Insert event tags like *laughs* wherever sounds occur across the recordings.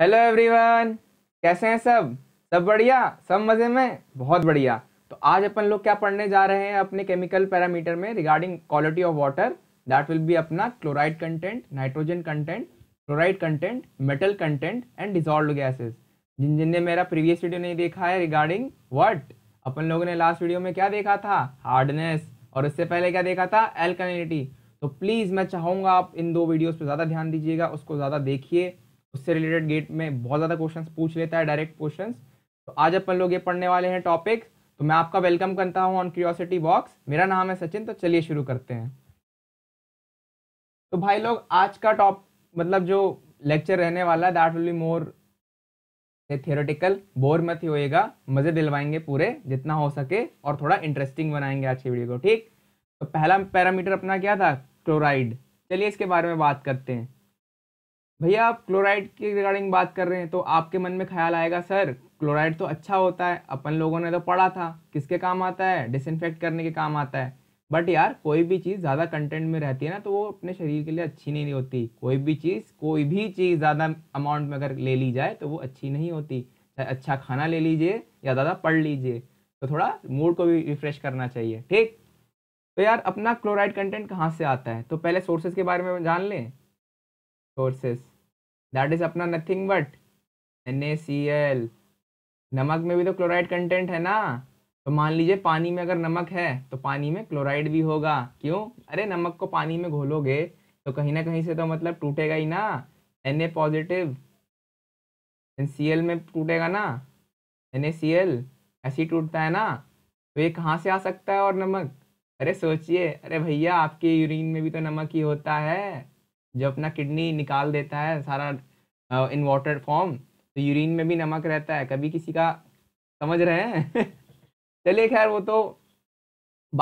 hello everyone कैसे हैं सब सब बढ़िया सब मज़े में बहुत बढ़िया तो आज अपन लोग क्या पढ़ने जा रहे हैं अपने केमिकल पैरामीटर में regarding quality of water that will be अपना chloride content nitrogen content chloride content metal content and dissolve gases जिन जिनने मेरा प्रीवियस वीडियो नहीं देखा है रिगार्डिंग वट अपन लोगों ने लास्ट वीडियो में क्या देखा था हार्डनेस और इससे पहले क्या देखा था एल्कनिटी तो प्लीज़ मैं चाहूँगा आप इन दो वीडियोज़ पर ज़्यादा ध्यान दीजिएगा उसको ज़्यादा देखिए उससे रिलेटेड गेट में बहुत ज़्यादा क्वेश्चन पूछ लेता है डायरेक्ट क्वेश्चन तो आज अपन लोग ये पढ़ने वाले हैं टॉपिक तो मैं आपका वेलकम करता हूँ ऑन क्यूरियोसिटी बॉक्स मेरा नाम है सचिन तो चलिए शुरू करते हैं तो भाई लोग आज का टॉप मतलब जो लेक्चर रहने वाला है that will be more theoretical bore मत ही होएगा मज़े दिलवाएंगे पूरे जितना हो सके और थोड़ा इंटरेस्टिंग बनाएंगे आज की वीडियो को ठीक तो पहला पैरामीटर अपना क्या था क्लोराइड चलिए इसके बारे में बात करते हैं भैया आप क्लोराइड की रिगार्डिंग बात कर रहे हैं तो आपके मन में ख्याल आएगा सर क्लोराइड तो अच्छा होता है अपन लोगों ने तो पढ़ा था किसके काम आता है डिसइनफेक्ट करने के काम आता है बट यार कोई भी चीज़ ज़्यादा कंटेंट में रहती है ना तो वो अपने शरीर के लिए अच्छी नहीं होती कोई भी चीज़ कोई भी चीज़ ज़्यादा अमाउंट में अगर ले ली जाए तो वो अच्छी नहीं होती चाहे अच्छा खाना ले लीजिए या ज़्यादा पढ़ लीजिए तो थोड़ा मूड को भी रिफ्रेश करना चाहिए ठीक तो यार अपना क्लोराइड कंटेंट कहाँ से आता है तो पहले सोर्सेज के बारे में जान लें सोर्सेस दैट इज अपना नथिंग बट एन नमक में भी तो क्लोराइड कंटेंट है ना तो मान लीजिए पानी में अगर नमक है तो पानी में क्लोराइड भी होगा क्यों अरे नमक को पानी में घोलोगे तो कहीं ना कहीं से तो मतलब टूटेगा ही ना N A positive N C L में टूटेगा ना एन ए सी एल ऐसे ही टूटता है ना तो ये कहाँ से आ सकता है और नमक अरे सोचिए अरे भैया आपके यूरिन में भी तो नमक ही होता है जो अपना किडनी निकाल देता है सारा इन वाटर फॉर्म तो यूरिन में भी नमक रहता है कभी किसी का समझ रहे हैं *laughs* चलिए खैर वो तो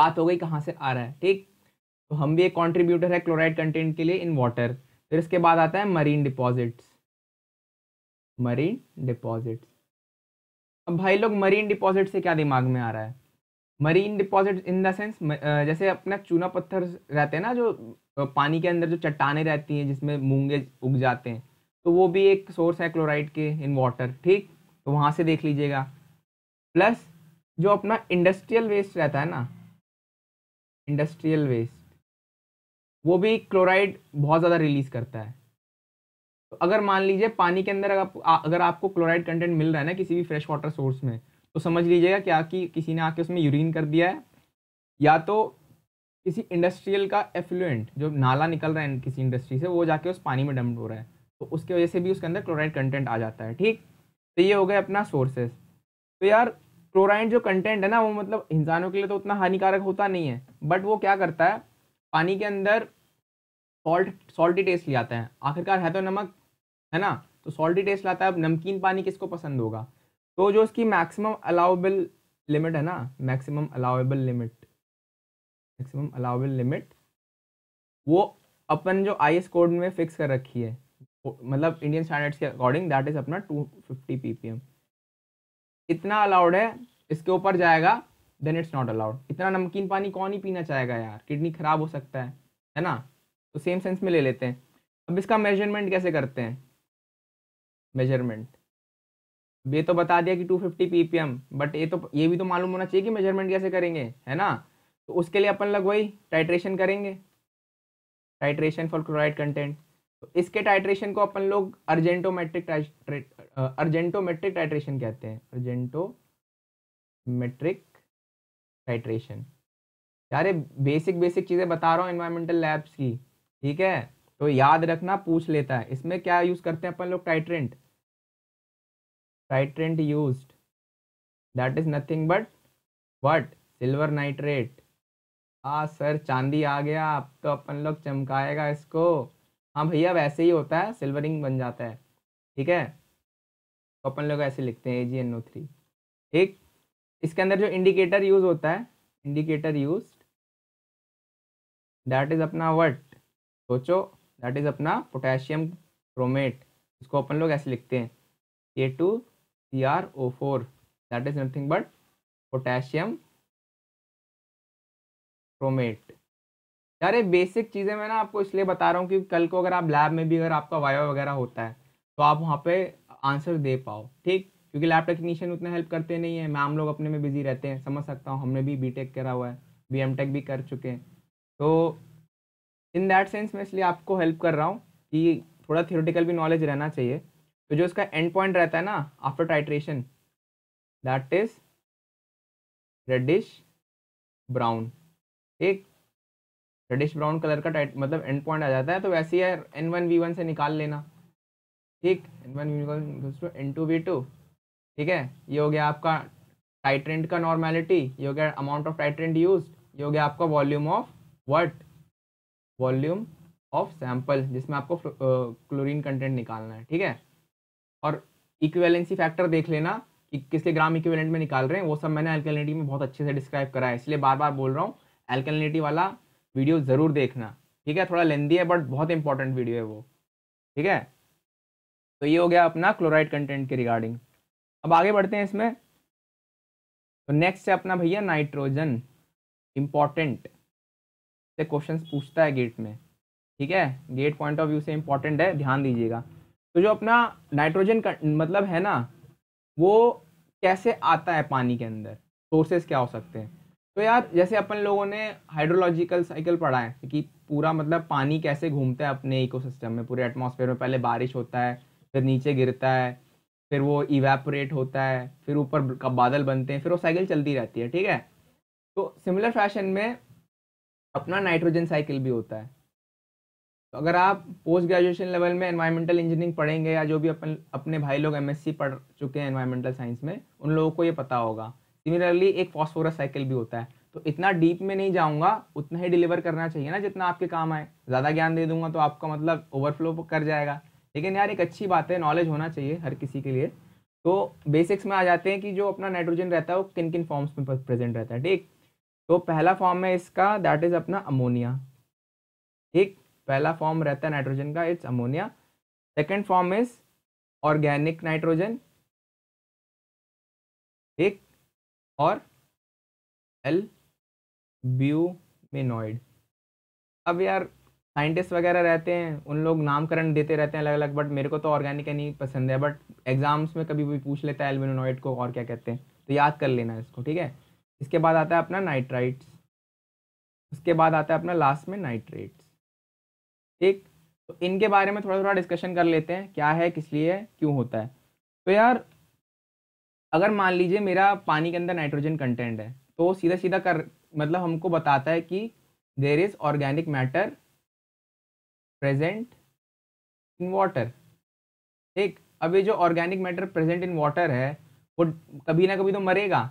बात हो गई कहाँ से आ रहा है ठीक तो हम भी एक कॉन्ट्रीब्यूटर है क्लोराइड कंटेंट के लिए इन वाटर फिर इसके बाद आता है मरीन डिपॉजिट्स मरीन डिपॉजिट्स अब भाई लोग मरीन डिपॉजिट से क्या दिमाग में आ रहा है marine deposit in the sense जैसे अपना चूना पत्थर रहते हैं ना जो पानी के अंदर जो चट्टाने रहती हैं जिसमें मूंगे उग जाते हैं तो वो भी एक सोर्स है क्लोराइड के इन वाटर ठीक तो वहाँ से देख लीजिएगा प्लस जो अपना इंडस्ट्रियल वेस्ट रहता है ना इंडस्ट्रियल वेस्ट वो भी क्लोराइड बहुत ज़्यादा रिलीज़ करता है तो अगर मान लीजिए पानी के अंदर अगर, अगर आपको क्लोराइड कंटेंट मिल रहा है ना किसी भी फ्रेश वाटर सोर्स में तो समझ लीजिएगा कि आपकी किसी ने आके उसमें यूरिन कर दिया है या तो किसी इंडस्ट्रियल का एफ्लुएंट जो नाला निकल रहा है किसी इंडस्ट्री से वो जाके उस पानी में डम्प हो रहा है तो उसके वजह से भी उसके अंदर क्लोराइड कंटेंट आ जाता है ठीक तो ये हो गया अपना सोर्सेस तो यार क्लोराइड जो कंटेंट है ना वो मतलब इंसानों के लिए तो उतना हानिकारक होता नहीं है बट वो क्या करता है पानी के अंदर सॉल्ट सॉल्टी टेस्ट ले आता है आखिरकार है तो नमक है ना तो सॉल्टी टेस्ट लाता है अब नमकीन पानी किसको पसंद होगा तो जो इसकी मैक्सिमम अलाउबल लिमिट है ना maximum allowable limit maximum allowable limit वो अपन जो आई एस कोड में फिक्स कर रखी है मतलब इंडियन स्टैंडर्ड्स के अकॉर्डिंग दैट इज अपना two fifty P P M इतना अलाउड है इसके ऊपर जाएगा देन इट्स नॉट अलाउड इतना नमकीन पानी कौन ही पीना चाहेगा यार किडनी खराब हो सकता है है ना तो सेम सेंस में ले लेते हैं अब इसका मेजरमेंट कैसे करते हैं मेजरमेंट ये तो बता दिया कि 250 ppm बट ये तो ये भी तो मालूम होना चाहिए कि मेजरमेंट कैसे करेंगे है ना तो उसके लिए अपन लोग वही टाइट्रेशन करेंगे टाइट्रेशन फॉर क्लोराइड कंटेंट तो इसके टाइट्रेशन को अपन लोग अर्जेंटोमेट्रिक अर्जेंटोमेट्रिक टाइट्रेशन कहते हैं अर्जेंटो मेट्रिक टाइट्रेशन यार बेसिक बेसिक चीज़ें बता रहा हूँ इन्वायरमेंटल लैब्स की ठीक है तो याद रखना पूछ लेता है इसमें क्या यूज़ करते हैं अपन लोग titrant titrant used that is nothing but what silver nitrate हाँ सर चांदी आ गया अब तो अपन लोग चमकाएगा इसको हाँ भैया वैसे ही होता है सिल्वरिंग बन जाता है ठीक है तो अपन लोग ऐसे लिखते हैं ए जी एन ओ थ्री ठीक इसके अंदर जो इंडिकेटर यूज़ होता है इंडिकेटर यूज दैट इज़ अपना वट सोचो दैट इज़ अपना पोटेशियम क्रोमेट इसको अपन लोग ऐसे लिखते हैं A two CrO4 that is nothing but potassium chromate यार ये बेसिक चीज़ें मैं ना आपको इसलिए बता रहा हूँ कि कल को अगर आप लैब में भी अगर आपका वायो वगैरह होता है तो आप वहाँ पे आंसर दे पाओ ठीक क्योंकि लैब टेक्नीशियन उतना हेल्प करते नहीं है मैम लोग अपने में बिजी रहते हैं समझ सकता हूँ हमने भी बीटेक करा हुआ है बी एम टेक भी कर चुके हैं तो इन दैट सेंस मैं इसलिए आपको हेल्प कर रहा हूँ कि थोड़ा थियोरटिकल भी नॉलेज रहना चाहिए तो जो इसका एंड पॉइंट रहता है ना after titration that is reddish brown ठीक रेडिश ब्राउन कलर का टाइट मतलब एंड पॉइंट आ जाता है तो वैसे ही एन वन वी वन से निकाल लेना ठीक N one V one N two V two ठीक है ये हो गया आपका टाइट्रेंट का नॉर्मेलिटी ये हो गया अमाउंट ऑफ टाइट्रेंट यूज ये हो गया आपका volume of what volume of sample जिसमें आपको क्लोरीन कंटेंट निकालना है ठीक है और इक्वेलेंसी फैक्टर देख लेना कि किसके ग्राम इक्वेलेंट में निकाल रहे हैं वो सब मैंने एल्केलिनिटी में बहुत अच्छे से डिस्क्राइब करा है इसलिए बार बार बोल रहा हूँ एल्केलिनिटी वाला वीडियो ज़रूर देखना ठीक है थोड़ा लेंदी है बट बहुत इंपॉर्टेंट वीडियो है वो ठीक है तो ये हो गया अपना क्लोराइड कंटेंट के रिगार्डिंग अब आगे बढ़ते हैं इसमें तो नेक्स्ट है अपना भैया नाइट्रोजन इम्पॉर्टेंट से क्वेश्चन पूछता है गेट में ठीक है गेट पॉइंट ऑफ व्यू से इम्पॉर्टेंट है ध्यान दीजिएगा तो जो अपना नाइट्रोजन मतलब है ना वो कैसे आता है पानी के अंदर सोर्सेस क्या हो सकते हैं तो यार जैसे अपन लोगों ने हाइड्रोलॉजिकल साइकिल पढ़ा है कि पूरा मतलब पानी कैसे घूमता है अपने इकोसिस्टम में पूरे एटमॉस्फेयर में पहले बारिश होता है फिर नीचे गिरता है फिर वो इवेपोरेट होता है फिर ऊपर बादल बनते हैं फिर वो साइकिल चलती रहती है ठीक है तो सिमिलर फैशन में अपना नाइट्रोजन साइकिल भी होता है तो अगर आप पोस्ट ग्रेजुएशन लेवल में एनवायरमेंटल इंजीनियरिंग पढ़ेंगे या जो भी अपन अपने भाई लोग एमएससी पढ़ चुके हैं एनवायरमेंटल साइंस में उन लोगों को ये पता होगा सिमिलरली एक फॉस्फोरस साइकिल भी होता है तो इतना डीप में नहीं जाऊंगा उतना ही डिलीवर करना चाहिए ना जितना आपके काम आए ज़्यादा ज्ञान दे दूंगा तो आपका मतलब ओवरफ्लो कर जाएगा लेकिन यार एक अच्छी बात है नॉलेज होना चाहिए हर किसी के लिए तो बेसिक्स में आ जाते हैं कि जो अपना नाइट्रोजन रहता है वो किन किन फॉर्म्स में प्रेजेंट रहता है ठीक तो पहला फॉर्म है इसका दैट इज़ अपना अमोनिया ठीक पहला फॉर्म रहता है नाइट्रोजन का its ammonia second form is organic nitrogen एक और एल ब्यूमिनोइड अब यार साइंटिस्ट वगैरह रहते हैं उन लोग नामकरण देते रहते हैं अलग अलग बट मेरे को तो ऑर्गेनिक नहीं पसंद है बट एग्जाम्स में कभी भी पूछ लेता है एल्बिनोनॉइड को और क्या कहते हैं तो याद कर लेना इसको ठीक है इसके बाद आता है अपना नाइट्राइट्स उसके बाद आता है अपना लास्ट में नाइट्रेट्स ठीक तो इनके बारे में थोड़ा थोड़ा डिस्कशन कर लेते हैं क्या है किस लिए है क्यों होता है तो यार अगर मान लीजिए मेरा पानी के अंदर नाइट्रोजन कंटेंट है तो सीधा सीधा कर मतलब हमको बताता है कि there is organic matter present in water ठीक अब ये जो organic matter present in water है वो कभी ना कभी तो मरेगा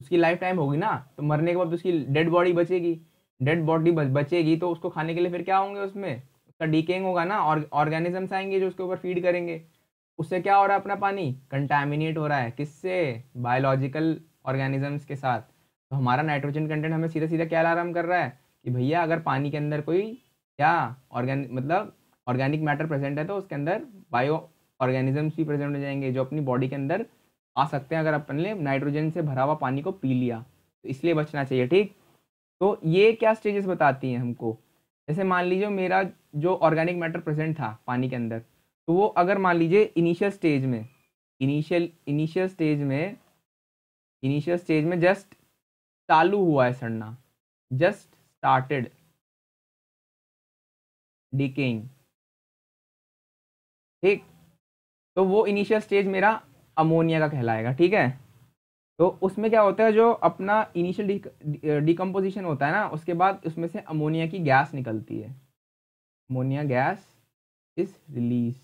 उसकी लाइफ टाइम होगी ना तो मरने के बाद उसकी डेड बॉडी बचेगी डेड बॉडी बचेगी तो उसको खाने के लिए फिर क्या होंगे उसमें उसका डीकेंग होगा ना और ऑर्गेनिजम्स आएंगे जो उसके ऊपर फीड करेंगे उससे क्या हो रहा है अपना पानी कंटेमिनेट हो रहा है किससे बायोलॉजिकल ऑर्गेनिजम्स के साथ तो हमारा नाइट्रोजन कंटेंट हमें सीधा सीधा क्या अलार्म कर रहा है कि भैया अगर पानी के अंदर कोई क्या ऑर्गेनिक मतलब ऑर्गेनिक मैटर प्रेजेंट है तो उसके अंदर बायो ऑर्गेनिजम्स भी प्रेजेंट हो जाएंगे जो अपनी बॉडी के अंदर आ सकते हैं अगर अपन ने नाइट्रोजन से भरा हुआ पानी को पी लिया तो इसलिए बचना चाहिए ठीक तो ये क्या स्टेजेस बताती हैं हमको जैसे मान लीजिए मेरा जो ऑर्गेनिक मैटर प्रेजेंट था पानी के अंदर तो वो अगर मान लीजिए इनिशियल स्टेज में इनिशियल इनिशियल स्टेज में इनिशियल स्टेज में जस्ट चालू हुआ है सड़ना जस्ट स्टार्टेड डिकेइंग ठीक तो वो इनिशियल स्टेज मेरा अमोनिया का कहलाएगा ठीक है तो उसमें क्या होता है जो अपना इनिशियल डिकम्पोजिशन होता है ना उसके बाद उसमें से अमोनिया की गैस निकलती है अमोनिया गैस इज रिलीज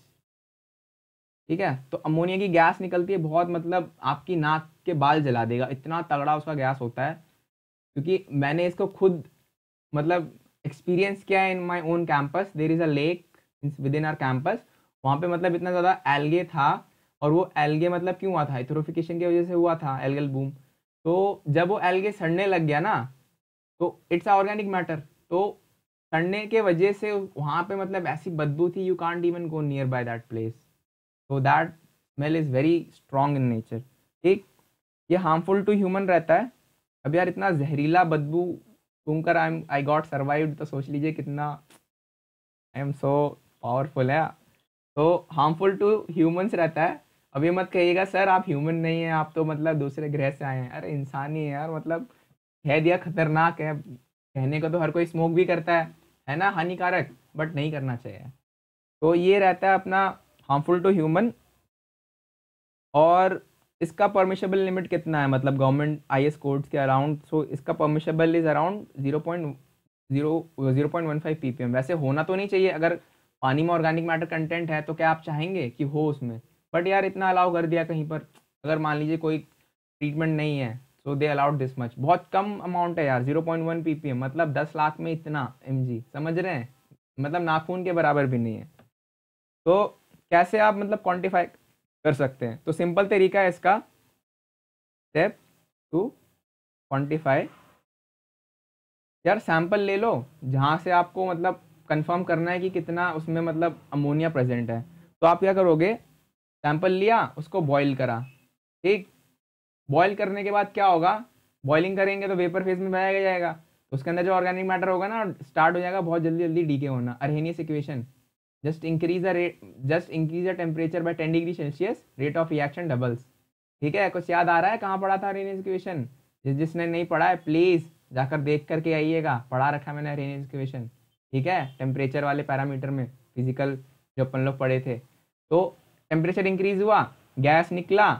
ठीक है तो अमोनिया की गैस निकलती है बहुत मतलब आपकी नाक के बाल जला देगा इतना तगड़ा उसका गैस होता है क्योंकि मैंने इसको खुद मतलब एक्सपीरियंस किया है in my own campus there is a lake within our campus वहाँ पे मतलब इतना ज़्यादा एलगे था और वो एलगे मतलब क्यों हुआ था इथ्रोफिकेशन की वजह से हुआ था एलगल बूम तो जब वो एलगे सड़ने लग गया ना तो इट्स अ ऑर्गेनिक मैटर तो सड़ने के वजह से वहाँ पे मतलब ऐसी बदबू थी you can't even go near by that place so that smell is very strong in nature एक ये हार्मफुल टू ह्यूमन रहता है अब यार इतना जहरीला बदबू घूम कर I am I got survive तो सोच लीजिए कितना आई एम सो पावरफुल है तो हार्मफुल टू ह्यूमंस रहता है अब ये मत कहिएगा सर आप ह्यूमन नहीं हैं आप तो मतलब दूसरे ग्रह से आए हैं अरे इंसान ही है यार मतलब कह दिया खतरनाक है कहने को तो हर कोई स्मोक भी करता है है ना हानिकारक बट नहीं करना चाहिए तो ये रहता है अपना हार्मफुल टू ह्यूमन और इसका परमिशेबल लिमिट कितना है मतलब गवर्नमेंट आई एस कोड्स के अराउंड सो इसका permissible is around zero point zero zero point one five P P M वैसे होना तो नहीं चाहिए अगर पानी में ऑर्गेनिक मैटर कंटेंट है तो क्या आप चाहेंगे कि हो उसमें बट यार इतना अलाउ कर दिया कहीं पर अगर मान लीजिए कोई ट्रीटमेंट नहीं है so they allowed this much बहुत कम अमाउंट है यार zero point one P P M मतलब दस लाख में इतना एम जी समझ रहे हैं मतलब नाखून के बराबर भी नहीं है तो कैसे आप मतलब क्वान्टिफाई कर सकते हैं तो सिंपल तरीका है इसका स्टेप टू क्वान्टिफाई यार सैंपल ले लो जहाँ से आपको मतलब कन्फर्म करना है कि कितना उसमें मतलब अमोनिया प्रेजेंट है तो आप क्या करोगे सैंपल लिया उसको बॉयल करा ठीक बॉयल करने के बाद क्या होगा बॉयलिंग करेंगे तो वेपर फेज में बनाया जाएगा उसके अंदर जो ऑर्गेनिक मैटर होगा ना स्टार्ट हो जाएगा बहुत जल्दी जल्दी डीके होना Arrhenius equation just increase the rate just increase the temperature by ten degree Celsius rate of reaction doubles ठीक है कुछ याद आ रहा है कहाँ पढ़ा था अरहेनियस इक्वेशन जिस जिसने नहीं पढ़ा है प्लीज़ जाकर देख करके आइएगा पढ़ा रखा मैंने अरहेनियस इक्वेशन ठीक है टेम्परेचर वाले पैरामीटर में फिजिकल जो अपन लोग पढ़े थे तो टेम्परेचर इंक्रीज हुआ गैस निकला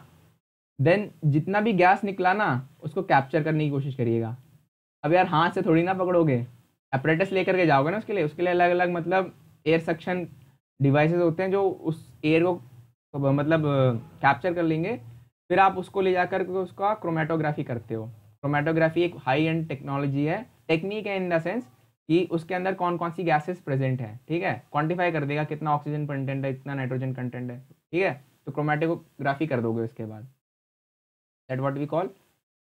देन जितना भी गैस निकला ना उसको कैप्चर करने की कोशिश करिएगा अब यार हाथ से थोड़ी ना पकड़ोगे अपरेटस लेकर के जाओगे ना उसके लिए उसके लिए अलग अलग मतलब एयर सक्शन डिवाइसेस होते हैं जो उस एयर को तो मतलब कैप्चर कर लेंगे फिर आप उसको ले जाकर के उसका क्रोमेटोग्राफी करते हो क्रोमेटोग्राफी एक हाई एंड टेक्नोलॉजी है टेक्निक है इन द सेंस कि उसके अंदर कौन कौन सी गैसेस प्रेजेंट है ठीक है क्वांटिफाई कर देगा कितना ऑक्सीजन कंटेंट है कितना नाइट्रोजन कंटेंट है ठीक है तो क्रोमेटोग्राफी कर दोगे उसके बाद that what we call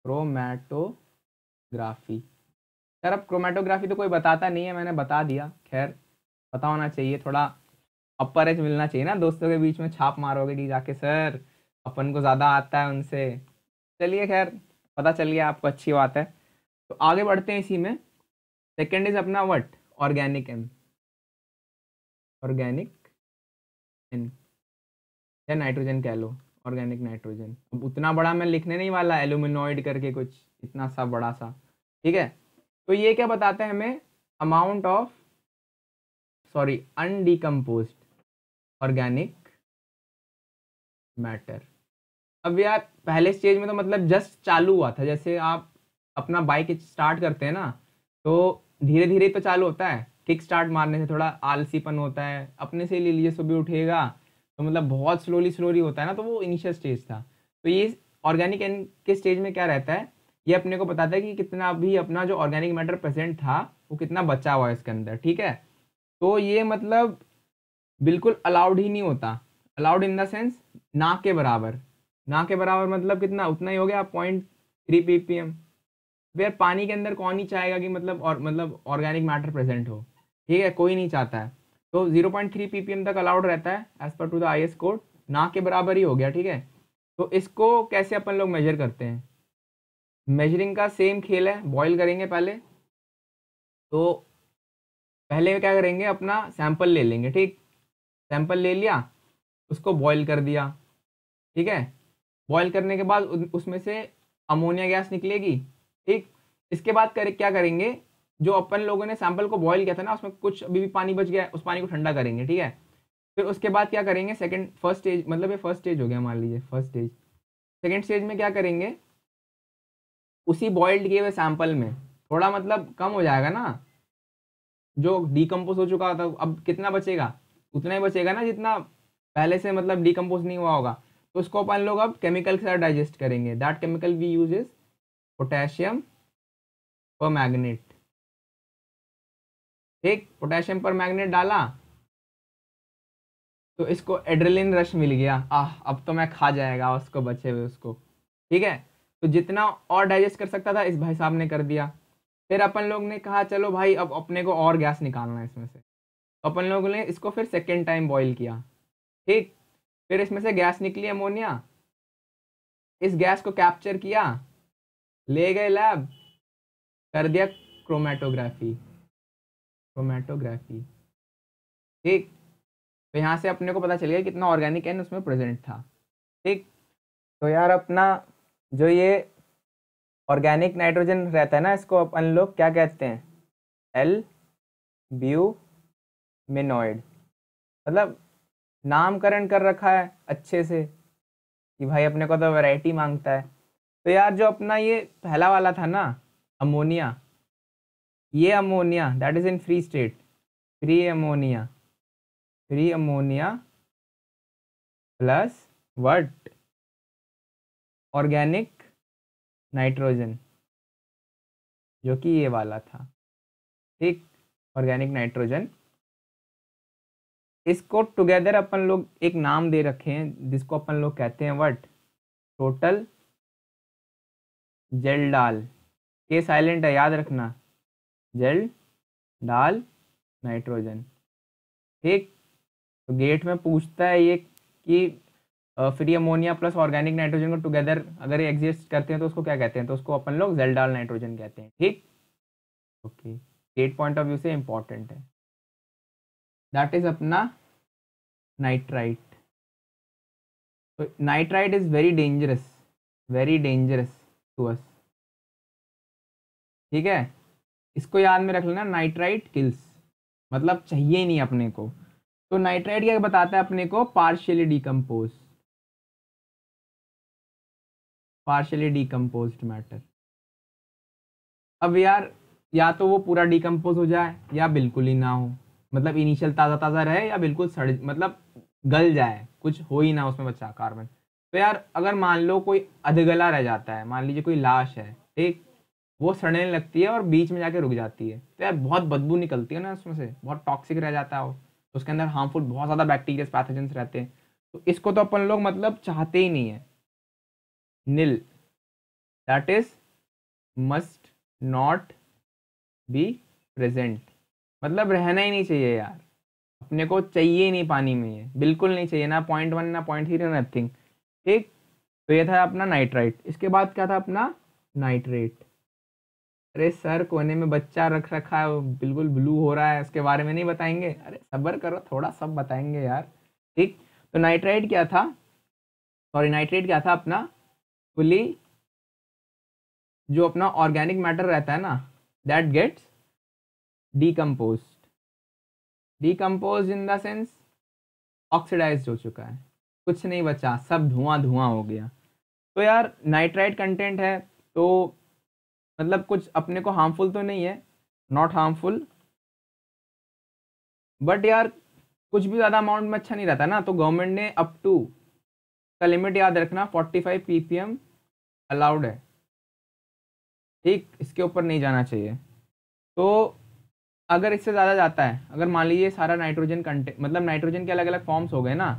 chromatography यार अब क्रोमेटोग्राफी तो कोई बताता नहीं है मैंने बता दिया खैर पता होना चाहिए थोड़ा अपर एज मिलना चाहिए ना दोस्तों के बीच में छाप मारोगे कि जाके सर अपन को ज़्यादा आता है उनसे चलिए खैर पता चल गया आपको अच्छी बात है तो आगे बढ़ते हैं इसी में सेकेंड इज अपना what organic M organic N या नाइट्रोजन कह लो ऑर्गेनिक नाइट्रोजन अब उतना बड़ा मैं लिखने नहीं वाला एलुमिनॉइड करके कुछ इतना सा बड़ा सा ठीक है तो ये क्या बताते हैं हमें amount of sorry undecompose organic matter अब यार पहले स्टेज में तो मतलब जस्ट चालू हुआ था जैसे आप अपना बाइक स्टार्ट करते हैं ना तो धीरे धीरे तो चालू होता है किक स्टार्ट मारने से थोड़ा आलसीपन होता है अपने से ले लीजिए सुबह उठेगा तो मतलब बहुत स्लोली स्लोली होता है ना तो वो इनिशियल स्टेज था तो ये ऑर्गेनिक एन के स्टेज में क्या रहता है ये अपने को बताता है कि कितना भी अपना जो ऑर्गेनिक मैटर प्रेजेंट था वो कितना बचा हुआ है इसके अंदर ठीक है तो ये मतलब बिल्कुल अलाउड ही नहीं होता अलाउड इन द सेंस ना के बराबर ना के बराबर मतलब कितना उतना ही हो गया point three P P M फिर पानी के अंदर कौन ही चाहेगा कि मतलब और मतलब ऑर्गेनिक मैटर प्रेजेंट हो ठीक है कोई नहीं चाहता है तो 0.3 ppm तक अलाउड रहता है as per to the I code ना के बराबर ही हो गया ठीक है तो इसको कैसे अपन लोग मेजर करते हैं मेजरिंग का सेम खेल है बॉईल करेंगे पहले तो पहले क्या करेंगे अपना सैंपल ले लेंगे ठीक सैंपल ले लिया उसको बॉईल कर दिया ठीक है बॉईल करने के बाद उसमें से अमोनिया गैस निकलेगी ठीक इसके बाद कर क्या करेंगे जो अपन लोगों ने सैंपल को बॉयल किया था ना उसमें कुछ अभी भी पानी बच गया है उस पानी को ठंडा करेंगे ठीक है फिर उसके बाद क्या करेंगे सेकेंड फर्स्ट स्टेज मतलब ये फर्स्ट स्टेज हो गया मान लीजिए फर्स्ट स्टेज सेकेंड स्टेज में क्या करेंगे उसी बॉइल्ड किए हुए सैंपल में थोड़ा मतलब कम हो जाएगा ना जो डिकम्पोज हो चुका था अब कितना बचेगा उतना ही बचेगा ना जितना पहले से मतलब डिकम्पोज नहीं हुआ होगा तो उसको अपन लोग अब केमिकल के साथ डाइजेस्ट करेंगे that chemical we use is potassium permanganate ठीक पोटेशियम पर मैग्नेट डाला तो इसको एड्रेलिन रश मिल गया आह अब तो मैं खा जाएगा उसको बचे हुए उसको ठीक है तो जितना और डाइजेस्ट कर सकता था इस भाई साहब ने कर दिया फिर अपन लोग ने कहा चलो भाई अब अपने को और गैस निकालना है इसमें से तो अपन लोगों ने इसको फिर सेकेंड टाइम बॉईल किया ठीक फिर इसमें से गैस निकली अमोनिया इस गैस को कैप्चर किया ले गए लैब कर दिया क्रोमेटोग्राफी क्रोमेटोग्राफी ठीक तो यहाँ से अपने को पता चल गया कितना ऑर्गेनिक एन उसमें प्रेजेंट था ठीक तो यार अपना जो ये ऑर्गेनिक नाइट्रोजन रहता है ना इसको अपन लोग क्या कहते हैं एल ब्यू मिनोइड मतलब नामकरण कर रखा है अच्छे से कि भाई अपने को तो वैरायटी मांगता है तो यार जो अपना ये पहला वाला था ना अमोनिया ये ammonia that is in free state free ammonia free ammonia plus what organic nitrogen जो कि ये वाला था ठीक ऑर्गेनिक नाइट्रोजन इसको टुगेदर अपन लोग एक नाम दे रखे हैं जिसको अपन लोग कहते हैं वट टोटल जेल डाल ये साइलेंट है याद रखना जल डाल नाइट्रोजन ठीक तो गेट में पूछता है ये कि free ammonia plus organic nitrogen को टुगेदर अगर ये एग्जिस्ट करते हैं तो उसको क्या कहते हैं तो उसको अपन लोग जल डाल नाइट्रोजन कहते हैं ठीक okay GATE point of view से इम्पॉर्टेंट है दैट इज अपना नाइट्राइट तो nitrite is very dangerous very dangerous to us ठीक है इसको याद में रख लेना नाइट्राइट किल्स मतलब चाहिए नहीं अपने को तो नाइट्राइट क्या बताता है अपने को partially decompose partially decompose matter अब यार या तो वो पूरा डिकम्पोज हो जाए या बिल्कुल ही ना हो मतलब इनिशियल ताज़ा ताज़ा रहे या बिल्कुल सड़ मतलब गल जाए कुछ हो ही ना उसमें बचा कार्बन तो यार अगर मान लो कोई अधगला रह जाता है मान लीजिए कोई लाश है ठीक वो सड़ने लगती है और बीच में जाके रुक जाती है तो यार बहुत बदबू निकलती है ना उसमें से बहुत टॉक्सिक रह जाता है वो तो उसके अंदर हार्मफुल बहुत ज़्यादा बैक्टीरियस पैथोजेंस रहते हैं तो इसको तो अपन लोग मतलब चाहते ही नहीं है nil that is must not be present मतलब रहना ही नहीं चाहिए यार अपने को चाहिए ही नहीं पानी में ये बिल्कुल नहीं चाहिए ना पॉइंट वन ना पॉइंट थ्री ना नथिंग ठीक तो ये था अपना नाइट्राइट इसके बाद क्या था अपना नाइट्रेट अरे सर कोने में बच्चा रख रखा है बिल्कुल ब्लू हो रहा है उसके बारे में नहीं बताएंगे अरे सब्र करो थोड़ा सब बताएंगे यार ठीक तो नाइट्राइट क्या था सॉरी नाइट्रेट क्या था अपना फुली जो अपना ऑर्गेनिक मैटर रहता है ना that gets decompose decompose in देंस ऑक्सीडाइज हो चुका है कुछ नहीं बचा सब धुआं धुआं हो गया तो यार नाइट्राइट कंटेंट है तो मतलब कुछ अपने को हार्मफुल तो नहीं है नॉट हार्मफुल बट यार कुछ भी ज़्यादा अमाउंट में अच्छा नहीं रहता ना तो गवर्नमेंट ने अप टू का लिमिट याद रखना 45 एम अलाउड है ठीक इसके ऊपर नहीं जाना चाहिए तो अगर इससे ज़्यादा जाता है अगर मान लीजिए सारा नाइट्रोजन कंटे मतलब नाइट्रोजन के अलग अलग फॉर्म्स हो गए ना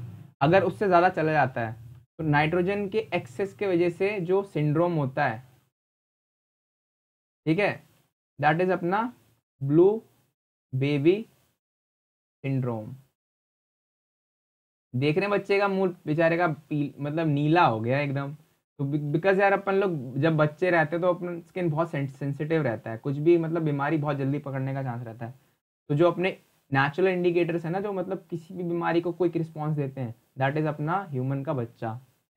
अगर उससे ज़्यादा चला जाता है तो नाइट्रोजन के एक्सेस के वजह से जो सिंड्रोम होता है ठीक है दैट इज अपना ब्लू बेबी सिंड्रोम देख रहे हैं बच्चे का मूड बेचारे का पील मतलब नीला हो गया एकदम तो बिकॉज यार अपन लोग जब बच्चे रहते हैं तो अपन स्किन बहुत सेंसिटिव रहता है कुछ भी मतलब बीमारी बहुत जल्दी पकड़ने का चांस रहता है तो जो अपने नेचुरल इंडिकेटर्स है ना जो मतलब किसी भी बीमारी को कोई रिस्पॉन्स देते हैं दैट इज़ अपना ह्यूमन का बच्चा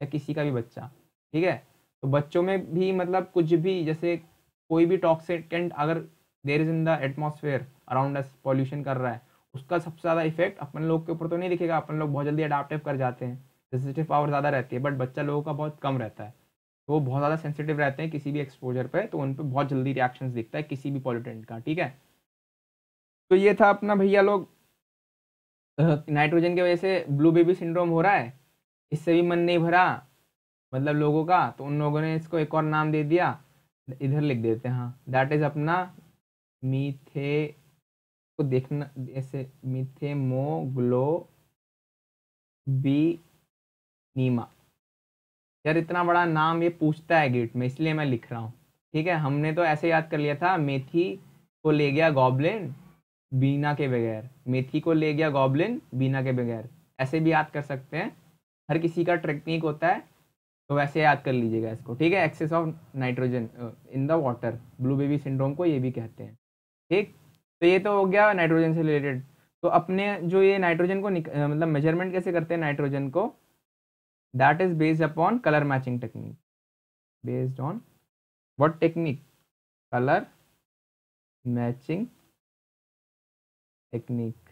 या किसी का भी बच्चा ठीक है तो बच्चों में भी मतलब कुछ भी जैसे कोई भी टॉक्सिकेंट अगर there is in the atmosphere around us pollution कर रहा है उसका सबसे ज़्यादा इफेक्ट अपन लोग के ऊपर तो नहीं दिखेगा अपन लोग बहुत जल्दी अडाप्टिव कर जाते हैं सेंसिटिव पावर ज़्यादा रहती है बट बच्चा लोगों का बहुत कम रहता है तो वो बहुत ज़्यादा सेंसिटिव रहते हैं किसी भी एक्सपोजर पर तो उन पर बहुत जल्दी रिएक्शन दिखता है किसी भी पॉल्यूटेंट का ठीक है तो ये था अपना भैया लोग नाइट्रोजन की वजह से ब्लू बेबी सिंड्रोम हो रहा है इससे भी मन नहीं भरा मतलब लोगों का तो उन लोगों ने इसको एक और नाम दे दिया इधर लिख देते हैं हाँ दैट इज अपना मीथे को देखना ऐसे ग्लो बी नीमा यार इतना बड़ा नाम ये पूछता है गेट में इसलिए मैं लिख रहा हूँ ठीक है हमने तो ऐसे याद कर लिया था मेथी को ले गया गॉबलिन बीना के बगैर मेथी को ले गया गॉबलिन बीना के बगैर ऐसे भी याद कर सकते हैं हर किसी का टेक्निक होता है तो वैसे याद कर लीजिएगा इसको ठीक है excess of nitrogen in the water blue baby syndrome को ये भी कहते हैं ठीक तो ये तो हो गया नाइट्रोजन से रिलेटेड तो अपने जो ये नाइट्रोजन को uh, मतलब मेजरमेंट कैसे करते हैं नाइट्रोजन को that is based upon colour matching technique based on what technique colour matching technique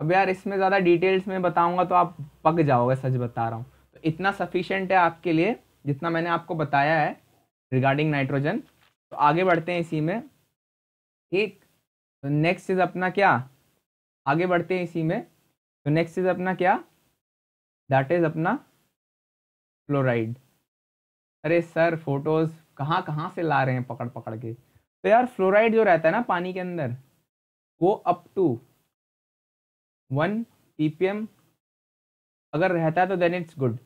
अब यार इसमें ज़्यादा डिटेल्स में बताऊंगा तो आप पक जाओगे सच बता रहा हूँ इतना सफिशेंट है आपके लिए जितना मैंने आपको बताया है रिगार्डिंग नाइट्रोजन तो आगे बढ़ते हैं इसी में ठीक तो नेक्स्ट इज़ अपना क्या आगे बढ़ते हैं इसी में तो नेक्स्ट इज़ अपना क्या दैट इज़ अपना फ्लोराइड अरे सर फोटोज़ कहाँ कहाँ से ला रहे हैं पकड़ पकड़ के तो यार फ्लोराइड जो रहता है ना पानी के अंदर वो अप टू वन पी अगर रहता है तो देन इट्स गुड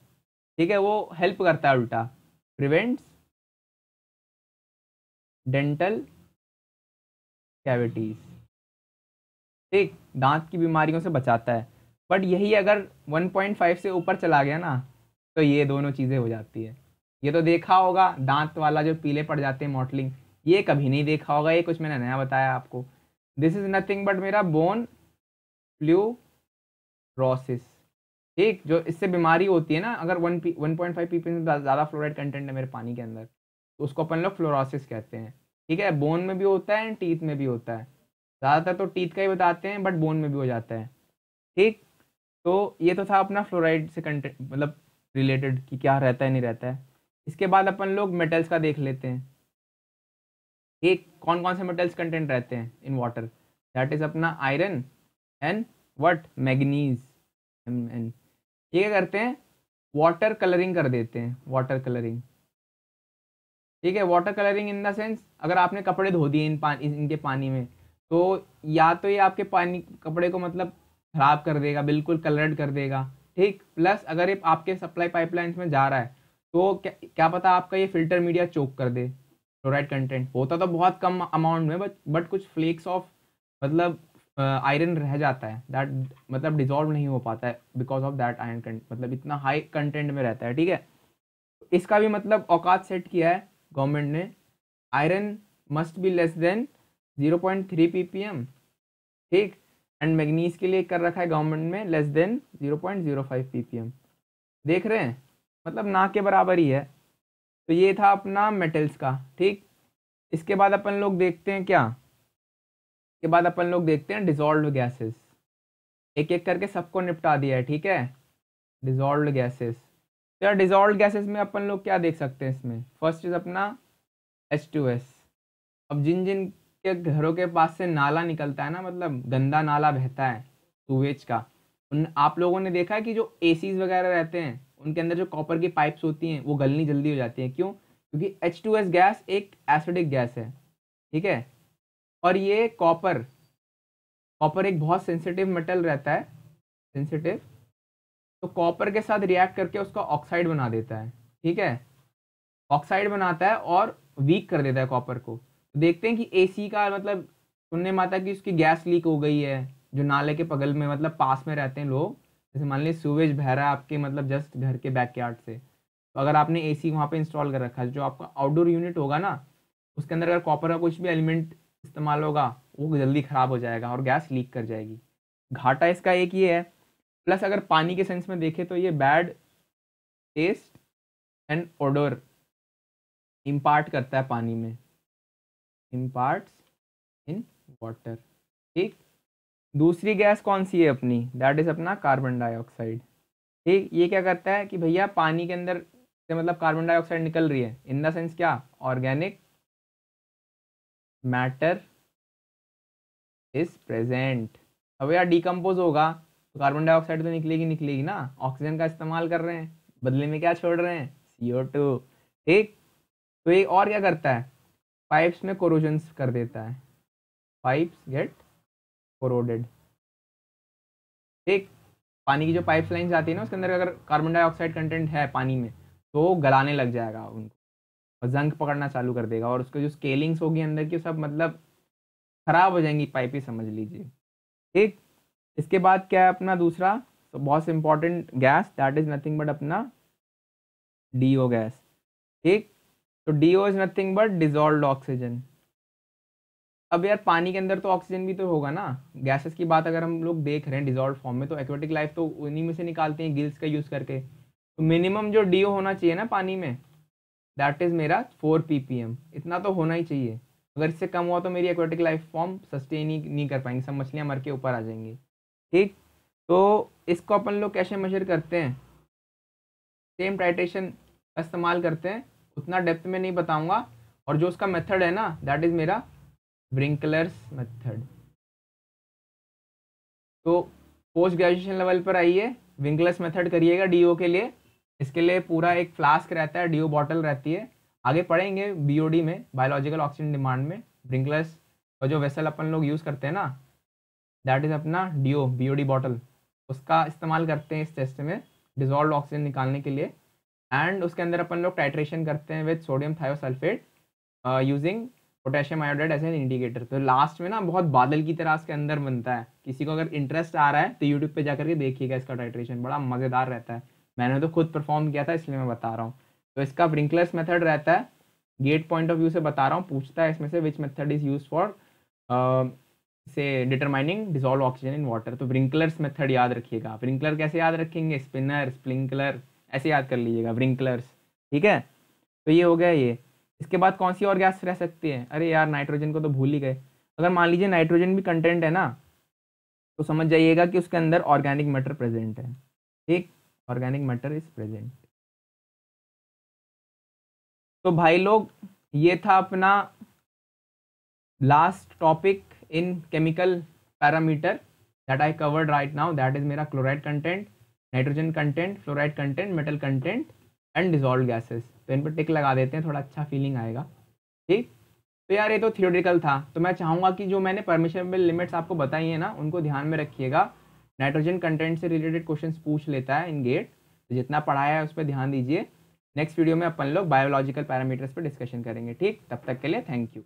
ठीक है वो हेल्प करता है उल्टा प्रिवेंट्स डेंटल कैविटीज ठीक दांत की बीमारियों से बचाता है बट यही अगर 1.5 से ऊपर चला गया ना तो ये दोनों चीज़ें हो जाती है ये तो देखा होगा दांत वाला जो पीले पड़ जाते हैं मॉटलिंग ये कभी नहीं देखा होगा ये कुछ मैंने नया बताया आपको दिस इज़ नथिंग बट मेरा बोन फ्लू रॉसिस ठीक जो इससे बीमारी होती है ना अगर one P one point five P P में ज़्यादा फ्लोराइड कंटेंट है मेरे पानी के अंदर तो उसको अपन लोग फ्लोरासिस कहते हैं ठीक है बोन में भी होता है एंड टीथ में भी होता है ज़्यादातर तो टीथ का ही बताते हैं बट बोन में भी हो जाता है ठीक तो ये तो था अपना फ्लोराइड से कंटेंट मतलब रिलेटेड कि क्या रहता है नहीं रहता है इसके बाद अपन लोग मेटल्स का देख लेते हैं एक कौन कौन से मेटल्स कंटेंट रहते हैं इन वाटर दैट इज़ अपना iron and what manganese M N ये करते हैं वाटर कलरिंग कर देते हैं वाटर कलरिंग ठीक है water colouring in the sense अगर आपने कपड़े धो दिए इन पानी इनके पानी में तो या तो ये आपके पानी कपड़े को मतलब ख़राब कर देगा बिल्कुल कलर्ड कर देगा ठीक प्लस अगर ये आपके सप्लाई पाइपलाइन में जा रहा है तो क्या क्या पता आपका ये फिल्टर मीडिया चोक कर दे फ्लोराइड कंटेंट होता तो बहुत कम अमाउंट में बट बट कुछ फ्लेक्स ऑफ मतलब आयरन रह जाता है दैट मतलब डिजॉल्व नहीं हो पाता है बिकॉज ऑफ दैट आयरन मतलब इतना हाई कंटेंट में रहता है ठीक है इसका भी मतलब औकात सेट किया है गवर्नमेंट ने iron must be less than zero point three P P M ठीक एंड मैगनीज के लिए कर रखा है गवर्नमेंट में less than zero point zero five P P M देख रहे हैं मतलब ना के बराबर ही है तो ये था अपना मेटल्स का ठीक इसके बाद अपन लोग देखते हैं क्या के बाद अपन लोग देखते हैं डिजोल्व गैसेस एक एक करके सबको निपटा दिया है ठीक है डिजॉल्व गैसेस तो यार डिजोल्व गैसेस में अपन लोग क्या देख सकते हैं इसमें फर्स्ट इज अपना एच टू एस अब जिन जिन के घरों के पास से नाला निकलता है ना मतलब गंदा नाला बहता है सूवेज का उन आप लोगों ने देखा है कि जो ए वगैरह रहते हैं उनके अंदर जो कॉपर की पाइप्स होती हैं वो गलनी जल्दी हो जाती हैं क्यों क्योंकि एच गैस एक एसिडिक गैस है ठीक है और ये कॉपर कॉपर एक बहुत सेंसिटिव मेटल रहता है सेंसिटिव तो कॉपर के साथ रिएक्ट करके उसका ऑक्साइड बना देता है ठीक है ऑक्साइड बनाता है और वीक कर देता है कॉपर को तो देखते हैं कि एसी का मतलब सुनने में आता है कि उसकी गैस लीक हो गई है जो नाले के पगल में मतलब पास में रहते हैं लोग जैसे मान लीजिए सुवेज बह रहा है आपके मतलब जस्ट घर के बैकयार्ड से तो अगर आपने एसी वहाँ पर इंस्टॉल कर रखा है जो आपका आउटडोर यूनिट होगा ना उसके अंदर अगर कॉपर का कुछ भी एलिमेंट इस्तेमाल होगा वो जल्दी ख़राब हो जाएगा और गैस लीक कर जाएगी घाटा इसका एक ये है प्लस अगर पानी के सेंस में देखें तो ये bad taste and odour impart करता है पानी में इम्पार्ट इन वाटर ठीक दूसरी गैस कौन सी है अपनी दैट इज़ अपना कार्बन डाइऑक्साइड ठीक ये क्या करता है कि भैया पानी के अंदर से मतलब कार्बन डाइऑक्साइड निकल रही है इन द सेंस क्या ऑर्गेनिक मैटर इज प्रेजेंट अब यार डिकम्पोज होगा तो कार्बन डाइऑक्साइड तो निकलेगी निकलेगी ना ऑक्सीजन का इस्तेमाल कर रहे हैं बदले में क्या छोड़ रहे हैं सीओ टू ठीक तो ये और क्या करता है पाइप्स में कोरोजन कर देता है पाइप्स गेट कोरोडेड ठीक पानी की जो पाइप लाइन आती है ना उसके अंदर अगर कार्बन डाइऑक्साइड कंटेंट है पानी में तो गलाने लग जाएगा उनको जंग पकड़ना चालू कर देगा और उसके जो स्केलिंग्स होगी अंदर की सब मतलब खराब हो जाएंगी पाइप ही समझ लीजिए एक इसके बाद क्या है अपना दूसरा तो बहुत important gas that is nothing but अपना डी गैस एक तो D is nothing but dissolve oxygen अब यार पानी के अंदर तो ऑक्सीजन भी तो होगा ना गैसेस की बात अगर हम लोग देख रहे हैं डिजॉल्व फॉर्म में तो एक्वेटिक लाइफ तो उन्हीं में से निकालते हैं गिल्स का यूज़ करके तो मिनिमम जो डी होना चाहिए ना पानी में दैट इज़ मेरा फोर पी इतना तो होना ही चाहिए अगर इससे कम हुआ तो मेरी एक्वेटिक लाइफ फॉर्म सस्टेन ही नहीं कर पाएंगे सब मछलियाँ मर के ऊपर आ जाएंगी ठीक तो इसको अपन लोग कैसे मेजर करते हैं सेम टाइटेशन इस्तेमाल करते हैं उतना डेप्थ में नहीं बताऊंगा और जो उसका मेथड है ना दैट इज़ मेरा ब्रिंकलर्स मेथड तो पोस्ट ग्रेजुएशन लेवल पर आइए विंकलर्स मेथड करिएगा डीओ के लिए इसके लिए पूरा एक फ्लास्क रहता है ड्यू बॉटल रहती है आगे पढ़ेंगे बीओडी में बायोलॉजिकल ऑक्सीजन डिमांड में ब्रिंकलर्स और जो वेसल अपन लोग यूज़ करते हैं ना दैट इज़ अपना डीओ बीओडी बॉटल उसका इस्तेमाल करते हैं इस टेस्ट में डिजॉल्व ऑक्सीजन निकालने के लिए एंड उसके अंदर अपन लोग टाइट्रेशन करते हैं with sodium thiosulphate using potassium iodide as an indicator तो लास्ट में ना बहुत बादल की तरह उसके अंदर बनता है किसी को अगर इंटरेस्ट आ रहा है तो यूट्यूब पर जाकर के देखिएगा इसका टाइट्रेशन बड़ा मज़ेदार रहता है मैंने तो खुद परफॉर्म किया था इसलिए मैं बता रहा हूँ तो इसका ब्रिंकलर्स मेथड रहता है गेट पॉइंट ऑफ व्यू से बता रहा हूँ पूछता है इसमें से which method is use for से determining dissolve oxygen in water तो ब्रिंकलर्स मेथड याद रखिएगा ब्रिंकलर कैसे याद रखेंगे स्पिनर स्प्रिंकलर ऐसे याद कर लीजिएगा ब्रिंकलर्स ठीक है तो ये हो गया ये इसके बाद कौन सी और गैस रह सकती है अरे यार नाइट्रोजन को तो भूल ही गए अगर मान लीजिए नाइट्रोजन भी कंटेंट है ना तो समझ जाइएगा कि उसके अंदर ऑर्गेनिक मैटर प्रेजेंट है ठीक ऑर्गेनिक मटर इज प्रेजेंट तो भाई लोग ये था अपना last topic in chemical parameter that I covered right now that is मेरा chloride content nitrogen content fluoride content metal content and dissolve gases तो इन पर टिक लगा देते हैं थोड़ा अच्छा फीलिंग आएगा ठीक तो यार ये तो थियोरिटिकल था तो मैं चाहूँगा कि जो मैंने परमिशेबल लिमिट्स आपको बताई है ना उनको ध्यान में रखिएगा नाइट्रोजन कंटेंट से रिलेटेड क्वेश्चन पूछ लेता है इन गेट तो जितना पढ़ाया है उस पर ध्यान दीजिए नेक्स्ट वीडियो में अपन लोग बायोलॉजिकल पैरामीटर्स पर डिस्कशन करेंगे ठीक तब तक के लिए थैंक यू